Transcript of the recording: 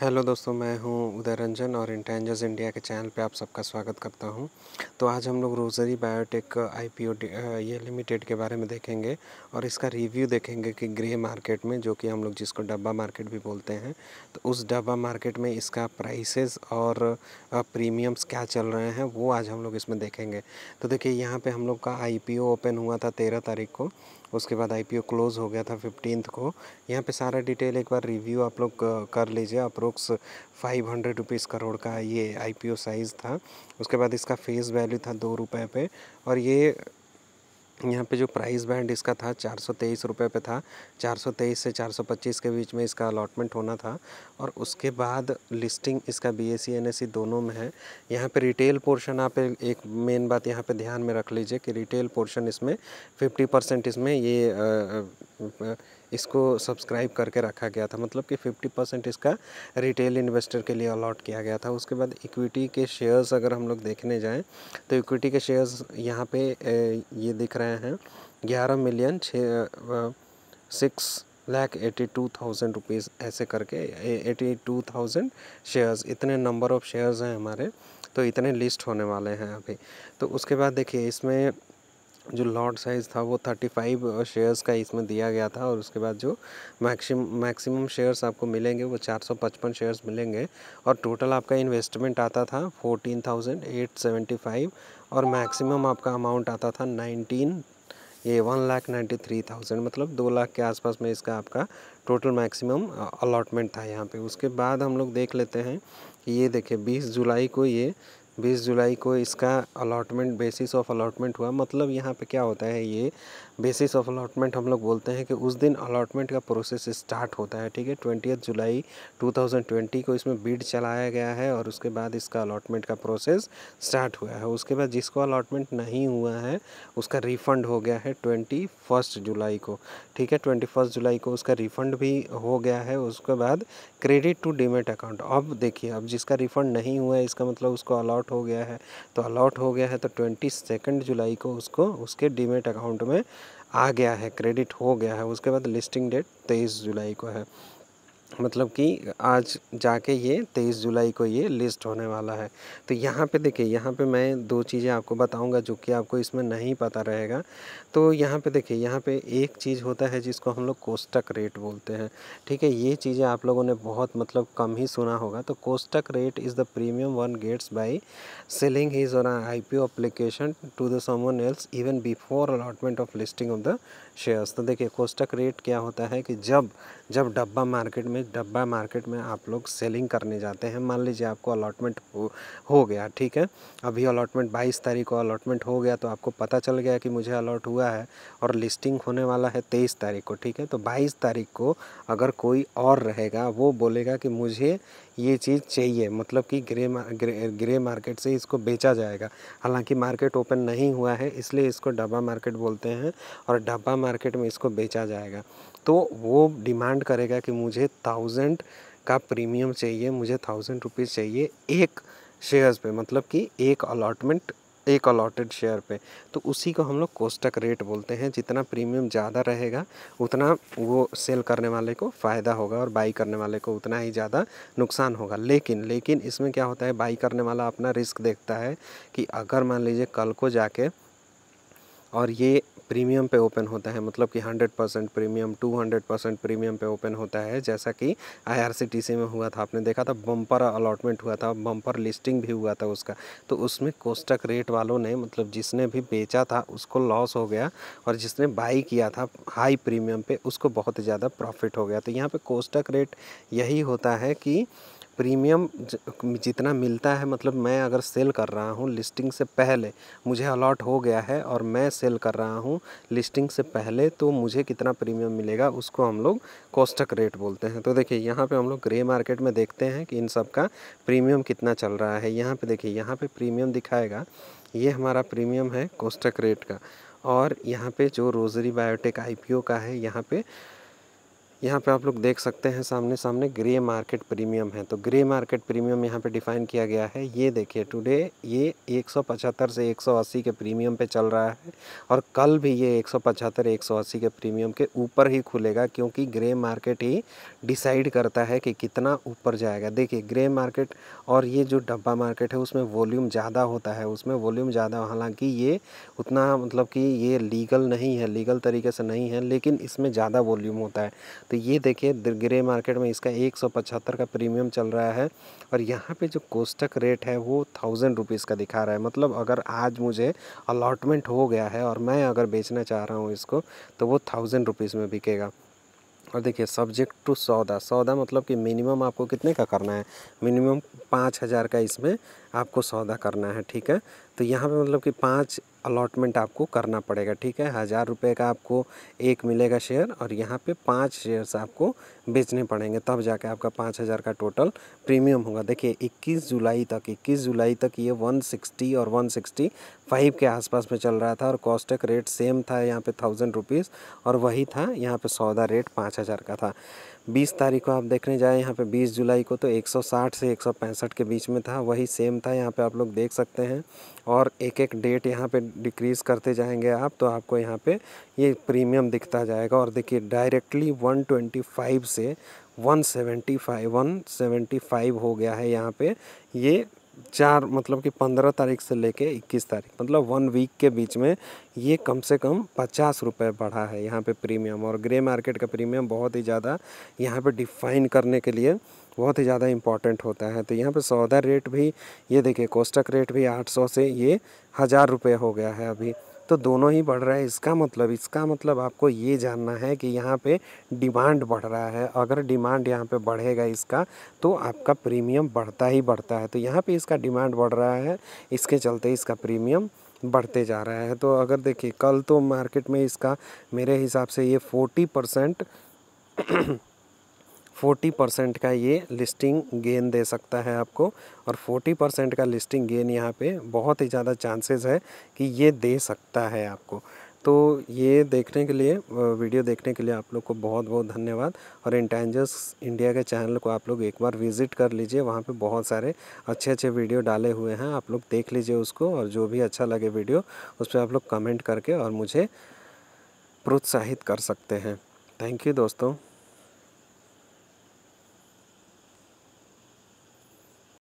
hello दोस्तों मैं हूं उदय रंजन और इंटेंजर्स इंडिया के चैनल पे आप सबका स्वागत करता हूं तो आज हम लोग रोजरी बायोटेक आईपीओ ये लिमिटेड के बारे में देखेंगे और इसका रिव्यू देखेंगे कि ग्रे मार्केट में जो कि हम लोग जिसको डब्बा मार्केट भी बोलते हैं तो उस डब्बा मार्केट में इसका प्राइसेस और प्रीमियम्स क्या चल रहे हैं वो आज हम लोग इसमें देखेंगे तो देखिए यहाँ पर हम लोग का आई ओपन हुआ था तेरह तारीख को उसके बाद आई क्लोज़ हो गया था फिफ्टींथ को यहाँ पे सारा डिटेल एक बार रिव्यू आप लोग कर लीजिए approx five hundred rupees crore का ये आई साइज़ था उसके बाद इसका फेस वैल्यू था दो रुपये पे और ये यहाँ पे जो प्राइस बैंड इसका था चार सौ तेईस रुपये पे था चार सौ तेईस से चार सौ पच्चीस के बीच में इसका अलॉटमेंट होना था और उसके बाद लिस्टिंग इसका B S E N S E दोनों में है यहाँ पे रिटेल पोर्शन आप एक मेन बात यहाँ पे ध्यान में रख लीजिए कि रिटेल पोर्शन इसमें फिफ्टी परसेंट इसमें ये आ, इसको सब्सक्राइब करके रखा गया था मतलब कि 50 परसेंट इसका रिटेल इन्वेस्टर के लिए अलॉट किया गया था उसके बाद इक्विटी के शेयर्स अगर हम लोग देखने जाएँ तो इक्विटी के शेयर्स यहाँ पे ये दिख रहे हैं ग्यारह मिलियन छ six lakh eighty two thousand rupees ऐसे करके एटी टू थाउजेंड शेयर्स इतने नंबर ऑफ़ शेयर्स हैं हमारे तो इतने लिस्ट होने वाले हैं अभी तो उसके बाद देखिए इसमें जो लॉट साइज़ था वो थर्टी फाइव शेयर्स का इसमें दिया गया था और उसके बाद जो मैक्सिम मैक्सिमम शेयर्स आपको मिलेंगे वो चार सौ पचपन शेयर्स मिलेंगे और टोटल आपका इन्वेस्टमेंट आता था fourteen thousand eight seventy five और मैक्सिमम आपका अमाउंट आता था नाइनटीन ये one lakh ninety three thousand मतलब दो लाख के आसपास में इसका आपका टोटल मैक्सिमम अलॉटमेंट था यहाँ पे उसके बाद हम लोग देख लेते हैं कि ये देखिए बीस जुलाई को ये बीस जुलाई को इसका अलाटमेंट बेसिस ऑफ अलाटमेंट हुआ मतलब यहाँ पे क्या होता है ये बेसिस ऑफ अलाटमेंट हम लोग बोलते हैं कि उस दिन अलाटमेंट का प्रोसेस स्टार्ट होता है ठीक है ट्वेंटी जुलाई 2020 को इसमें बीड चलाया गया है और उसके बाद इसका अलाटमेंट का प्रोसेस स्टार्ट हुआ है उसके बाद जिसको अलाटमेंट नहीं हुआ है उसका रिफ़ंड हो गया है ट्वेंटी फर्स्ट जुलाई को ठीक है ट्वेंटी फर्स्ट जुलाई को उसका रिफ़ंड भी हो गया है उसके बाद क्रेडिट टू डीमेट अकाउंट अब देखिए अब जिसका रिफ़ंड नहीं हुआ है इसका मतलब उसको अलाट अलॉट हो गया है तो अलॉट हो गया है तो ट्वेंटी सेकेंड जुलाई को उसको उसके डीमेट अकाउंट में आ गया है क्रेडिट हो गया है उसके बाद लिस्टिंग डेट तेईस जुलाई को है मतलब कि आज जाके ये तेईस जुलाई को ये लिस्ट होने वाला है तो यहाँ पे देखिए यहाँ पे मैं दो चीज़ें आपको बताऊंगा जो कि आपको इसमें नहीं पता रहेगा तो यहाँ पे देखिए यहाँ पे एक चीज़ होता है जिसको हम लोग कोस्टक रेट बोलते हैं ठीक है ये चीज़ें आप लोगों ने बहुत मतलब कम ही सुना होगा तो kostak rate is the premium one gets by selling his और I P O application to the someone else even before allotment of listing of the shares तो देखिए कोस्टक रेट क्या होता है कि जब जब डब्बा मार्केट में डब्बा मार्केट में आप लोग सेलिंग करने जाते हैं मान लीजिए आपको अलॉटमेंट हो, हो गया ठीक है अभी अलॉटमेंट बाईस तारीख को अलॉटमेंट हो गया तो आपको पता चल गया कि मुझे अलॉट हुआ है और लिस्टिंग होने वाला है तेईस तारीख को ठीक है तो बाईस तारीख को अगर कोई और रहेगा वो बोलेगा कि मुझे ये चीज़ चाहिए मतलब कि ग्रे ग्रे, ग्रे मार्केट से इसको बेचा जाएगा हालांकि मार्केट ओपन नहीं हुआ है इसलिए इसको डब्बा मार्केट बोलते हैं और डब्बा मार्केट में इसको बेचा जाएगा तो वो डिमांड करेगा कि मुझे थाउजेंड का प्रीमियम चाहिए मुझे थाउजेंड रुपीज़ चाहिए एक शेयर्स पे मतलब कि एक अलॉटमेंट एक अलॉटेड शेयर पे तो उसी को हम लोग कोस्टक रेट बोलते हैं जितना प्रीमियम ज़्यादा रहेगा उतना वो सेल करने वाले को फ़ायदा होगा और बाई करने वाले को उतना ही ज़्यादा नुकसान होगा लेकिन लेकिन इसमें क्या होता है बाई करने वाला अपना रिस्क देखता है कि अगर मान लीजिए कल को जाके और ये प्रीमियम पे ओपन होता है मतलब कि 100 परसेंट प्रीमियम 200 परसेंट प्रीमियम पे ओपन होता है जैसा कि आईआरसीटीसी में हुआ था आपने देखा था बम्पर अलॉटमेंट हुआ था बम्पर लिस्टिंग भी हुआ था उसका तो उसमें कोस्टक रेट वालों ने मतलब जिसने भी बेचा था उसको लॉस हो गया और जिसने बाई किया था हाई प्रीमियम पर उसको बहुत ज़्यादा प्रॉफिट हो गया तो यहाँ पर कोस्टक रेट यही होता है कि प्रीमियम जितना मिलता है मतलब मैं अगर सेल कर रहा हूँ लिस्टिंग से पहले मुझे अलॉट हो गया है और मैं सेल कर रहा हूँ लिस्टिंग से पहले तो मुझे कितना प्रीमियम मिलेगा उसको हम लोग कॉस्टक रेट बोलते हैं तो देखिए यहाँ पे हम लोग ग्रे मार्केट में देखते हैं कि इन सब का प्रीमियम कितना चल रहा है यहाँ पर देखिए यहाँ पर प्रीमियम दिखाएगा ये हमारा प्रीमियम है कोस्टक रेट का और यहाँ पर जो रोजरी बायोटेक आई का है यहाँ पे यहाँ पे आप लोग देख सकते हैं सामने सामने ग्रे मार्केट प्रीमियम है तो ग्रे मार्केट प्रीमियम यहाँ पे डिफ़ाइन किया गया है ये देखिए टुडे ये 175 से 180 के प्रीमियम पे चल रहा है और कल भी ये 175 180 के प्रीमियम के ऊपर ही खुलेगा क्योंकि ग्रे मार्केट ही डिसाइड करता है कि कितना ऊपर जाएगा देखिए ग्रे मार्केट और ये जो डब्बा मार्केट है उसमें वॉल्यूम ज़्यादा होता है उसमें वॉल्यूम ज़्यादा हालांकि ये उतना मतलब कि ये लीगल नहीं है लीगल तरीके से नहीं है लेकिन इसमें ज़्यादा वॉल्यूम होता है तो ये देखिए ग्रे मार्केट में इसका एक सौ पचहत्तर का प्रीमियम चल रहा है और यहाँ पे जो कोस्टक रेट है वो थाउजेंड रुपीज़ का दिखा रहा है मतलब अगर आज मुझे अलॉटमेंट हो गया है और मैं अगर बेचना चाह रहा हूँ इसको तो वो थाउजेंड रुपीज़ में बिकेगा और देखिए सब्जेक्ट टू सौदा सौदा मतलब कि मिनिमम आपको कितने का करना है मिनिमम पाँच हज़ार का इसमें आपको सौदा करना है ठीक है तो यहाँ पे मतलब कि पांच अलॉटमेंट आपको करना पड़ेगा ठीक है हज़ार रुपये का आपको एक मिलेगा शेयर और यहाँ पे पांच शेयर्स आपको बेचने पड़ेंगे तब जाके आपका पाँच हज़ार का टोटल प्रीमियम होगा देखिए 21 जुलाई तक 21 जुलाई तक ये 160 और 165 के आसपास में चल रहा था और कॉस्टक रेट सेम था यहाँ पे थाउजेंड रुपीज़ और वही था यहाँ पे सौदा रेट पाँच हज़ार का था 20 तारीख को आप देखने जाए यहाँ पे 20 जुलाई को तो 160 से 165 के बीच में था वही सेम था यहाँ पे आप लोग देख सकते हैं और एक एक डेट यहाँ पे डिक्रीज़ करते जाएंगे आप तो आपको यहाँ पे ये प्रीमियम दिखता जाएगा और देखिए डायरेक्टली 125 से 175 175 हो गया है यहाँ पे ये चार मतलब कि पंद्रह तारीख से लेके इक्कीस तारीख मतलब वन वीक के बीच में ये कम से कम पचास रुपये बढ़ा है यहाँ पे प्रीमियम और ग्रे मार्केट का प्रीमियम बहुत ही ज़्यादा यहाँ पे डिफाइन करने के लिए बहुत ही ज़्यादा इम्पॉर्टेंट होता है तो यहाँ पे सौदा रेट भी ये देखिए कोस्टक रेट भी आठ सौ से ये हज़ार रुपये हो गया है अभी तो दोनों ही बढ़ रहा है इसका मतलब इसका मतलब आपको ये जानना है कि यहाँ पे डिमांड बढ़ रहा है अगर डिमांड यहाँ पे बढ़ेगा इसका तो आपका प्रीमियम बढ़ता ही बढ़ता है तो यहाँ पे इसका डिमांड बढ़ रहा है इसके चलते इसका प्रीमियम बढ़ते जा रहा है तो अगर देखिए कल तो मार्केट में इसका मेरे हिसाब से ये फोर्टी परसेंट फोर्टी परसेंट का ये लिस्टिंग गेन दे सकता है आपको और फोर्टी परसेंट का लिस्टिंग गेन यहाँ पे बहुत ही ज़्यादा चांसेस है कि ये दे सकता है आपको तो ये देखने के लिए वीडियो देखने के लिए आप लोग को बहुत बहुत धन्यवाद और इंटेंजर्स इंडिया के चैनल को आप लोग एक बार विज़िट कर लीजिए वहाँ पे बहुत सारे अच्छे अच्छे वीडियो डाले हुए हैं आप लोग देख लीजिए उसको और जो भी अच्छा लगे वीडियो उस पर आप लोग कमेंट करके और मुझे प्रोत्साहित कर सकते हैं थैंक यू दोस्तों